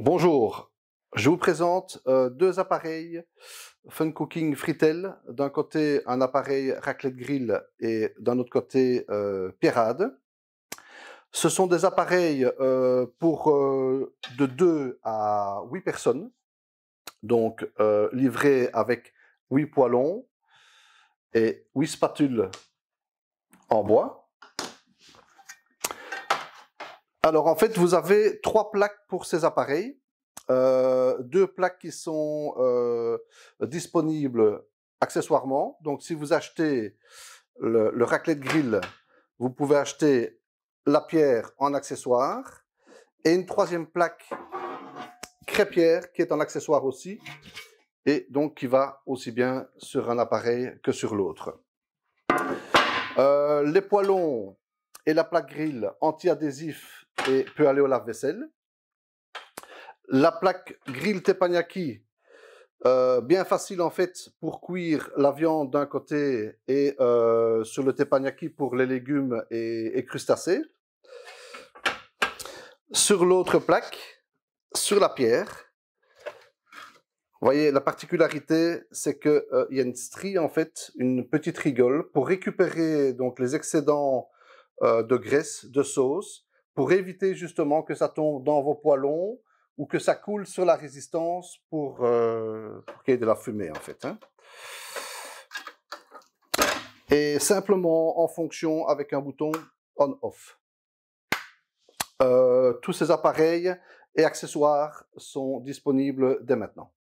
Bonjour, je vous présente euh, deux appareils Fun Cooking Fritel. D'un côté, un appareil raclette grill et d'un autre côté, euh, Pirade. Ce sont des appareils euh, pour euh, de 2 à 8 personnes, donc livrés avec 8 poêlons et 8 spatules en bois. Alors en fait, vous avez trois plaques pour ces appareils. Euh, deux plaques qui sont euh, disponibles accessoirement. Donc si vous achetez le, le de grille, vous pouvez acheter la pierre en accessoire et une troisième plaque crêpière qui est en accessoire aussi et donc qui va aussi bien sur un appareil que sur l'autre. Euh, les poêlons, et la plaque grille anti-adhésif et peut aller au lave-vaisselle. La plaque grille teppanyaki, euh, bien facile en fait pour cuire la viande d'un côté et euh, sur le teppanyaki pour les légumes et, crustacés. Sur l'autre plaque, sur la pierre, vous voyez, la particularité, c'est que euh, il y a une strie, en fait, une petite rigole, pour récupérer donc les excédents euh, de graisse, de sauce, pour éviter justement que ça tombe dans vos poêlons ou que ça coule sur la résistance pour, euh, qu'il y ait de la fumée en fait. Hein. Et simplement en fonction avec un bouton on-off. Euh, tous ces appareils et accessoires sont disponibles dès maintenant.